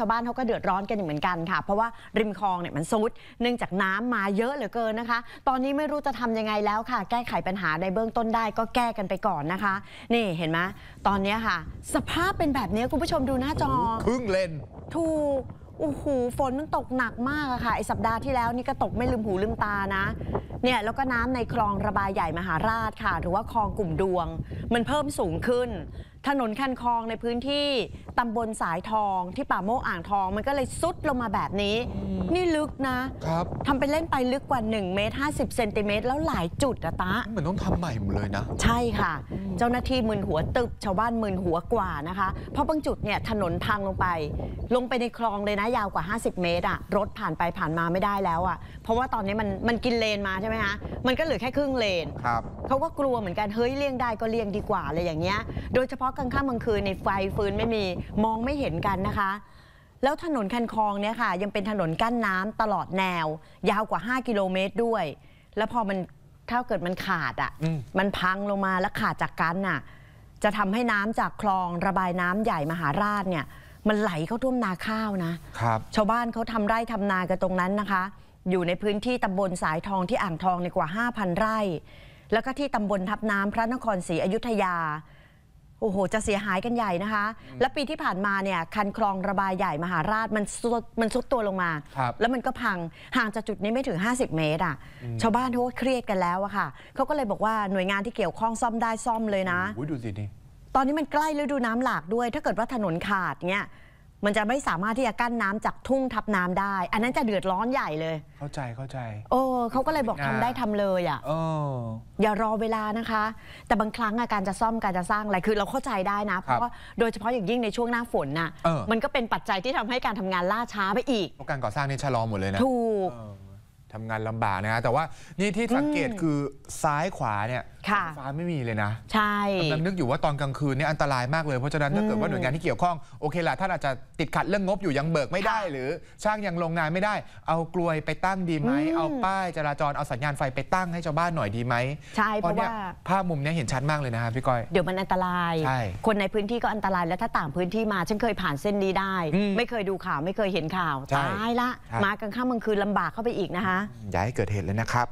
ชาวบ้านเขาก็เดือดร้อนกันอย่างเหมือนกันค่ะ เพราะว่า ริมคลองเนี่ยมันซุด เนื่องจากน้ำมาเยอะเหลือเกินนะคะ ตอนนี้ไม่รู้จะทำยังไงแล้วค่ะ แก้ไขปัญหาในเบื้องต้นได้ก็แก้กันไปก่อนนะคะ นี่เห็นไหมตอนนี้ค่ะ สภาพเป็นแบบนี้คุณผู้ชมดูหน้าจอครึ่งเลนถูกโอ้โหฝนมันตกหนักมากอะค่ะไอสัปดาห์ที่แล้วนี่ก็ตกไม่ลืมหูลืมตานะเนี่ยแล้วก็น้ำในคลองระบายใหญ่มหาราชค่ะ หรือว่าคลองกลุ่มดวง มันเพิ่มสูงขึ้น ถนนคันคลองในพื้นที่ตำบลสายทองที่ป่าโมกอ่างทองมันก็เลยซุดลงมาแบบนี้ นี่ลึกนะครับทำไปเล่นไปลึกกว่า 1 เมตร 50 เซนติเมตร แล้วหลายจุดอะตะเหมือนต้องทำใหม่หมดเลยนะใช่ค่ะ เจ้าหน้าที่มืนหัวตึบชาวบ้านมืนหัวกว่านะคะเพราะบางจุดเนี่ยถนนพังลงไป ลงไปในคลองเลยนะายาวกว่า 50 เมตรอะรถผ่านไปผ่านมาไม่ได้แล้วอะเพราะว่าตอนนี้มันมันกินเลนมาใช่ไหมคะมันก็เหลือแค่ครึ่งเลนครับเขาก็กลัวเหมือนกัน เฮ้ย เลี่ยงได้ก็เลี่ยงดีกว่าอะไรอย่างเงี้ย โดยเฉพาะกลางค่ำกลางคืนในไฟฟืนไม่มีมองไม่เห็นกันนะคะ แล้วถนนคันคลองเนี่ยค่ะ ยังเป็นถนนกั้นน้ำตลอดแนวยาวกว่า 5 กิโลเมตรด้วย แล้วพอมันถ้าเกิดมันขาดอะ่ะมันพังลงมาแล้วขาดจากกันน่ะ จะทำให้น้ำจากคลองระบายน้ำใหญ่มหาราชเนี่ยมันไหลเข้าท่วมนาข้าวนะ ครับชาวบ้านเขาทำไร่ทำนากันตรงนั้นนะคะ อยู่ในพื้นที่ตำบลสายทองที่อ่างทองในกว่า 5,000 ไร่ แล้วก็ที่ตำบลทับน้ำพระนครศรีอยุธยา โอ้โห จะเสียหายกันใหญ่นะคะ และปีที่ผ่านมาเนี่ยคันคลองระบายใหญ่มหาราชมันซุดมันซุดตัวลงมาครับแล้วมันก็พังห่างจากจุดนี้ไม่ถึง 50 เมตรอ่ะชาวบ้านเขาเครียดกันแล้วอะค่ะ เขาก็เลยบอกว่าหน่วยงานที่เกี่ยวข้องซ่อมได้ซ่อมเลยนะโอ้ยดูสินี่ตอนนี้มันใกล้ฤดูน้ำหลากด้วย ถ้าเกิดว่าถนนขาดเนี่ยมันจะไม่สามารถที่จะกั้นน้ำจากทุ่งทับน้ำได้ อันนั้นจะเดือดร้อนใหญ่เลย เข้าใจเข้าใจโอ้เขาก็เลยบอกทำได้ทำเลยอ่ะอย่ารอเวลานะคะ แต่บางครั้งอาการจะซ่อมการจะสร้างอะไรคือเราเข้าใจได้นะ เพราะว่าโดยเฉพาะอย่างยิ่งในช่วงหน้าฝนน่ะมันก็เป็นปัจจัยที่ทำให้การทำงานล่าช้าไปอีกการก่อสร้างนี่ชะลอหมดเลยนะถูกทำงานลำบากนะ แต่ว่านี่ที่สังเกตคือซ้ายขวาเนี่ยไฟฟ้าไม่มีเลยนะ ใช่กำลังนึกอยู่ว่าตอนกลางคืนนี่อันตรายมากเลยเพราะฉะนั้นถ้าเกิดว่าหน่วยงานที่เกี่ยวข้อง โอเคละท่านอาจจะติดขัดเรื่องงบอยู่ยังเบิกไม่ได้หรือช่างยังลงงานไม่ได้ เอากลวยไปตั้งดีไหมเอาป้ายจราจรเอาสัญญาณไฟไปตั้งให้ชาวบ้านหน่อยดีไหมใช่เพราะว่าภาพมุมนี้เห็นชัดมากเลยนะพี่ก้อยเดี๋ยวมันอันตราย คนในพื้นที่ก็อันตรายแล้วถ้าต่างพื้นที่มาฉันเคยผ่านเส้นนี้ได้ ไม่เคยดูข่าวไม่เคยเห็นข่าวตายละมากลางค่ำกลางคืนลำบากเข้าไปอีกนะคะอย่าให้เกิดเหตุเลยนะครับ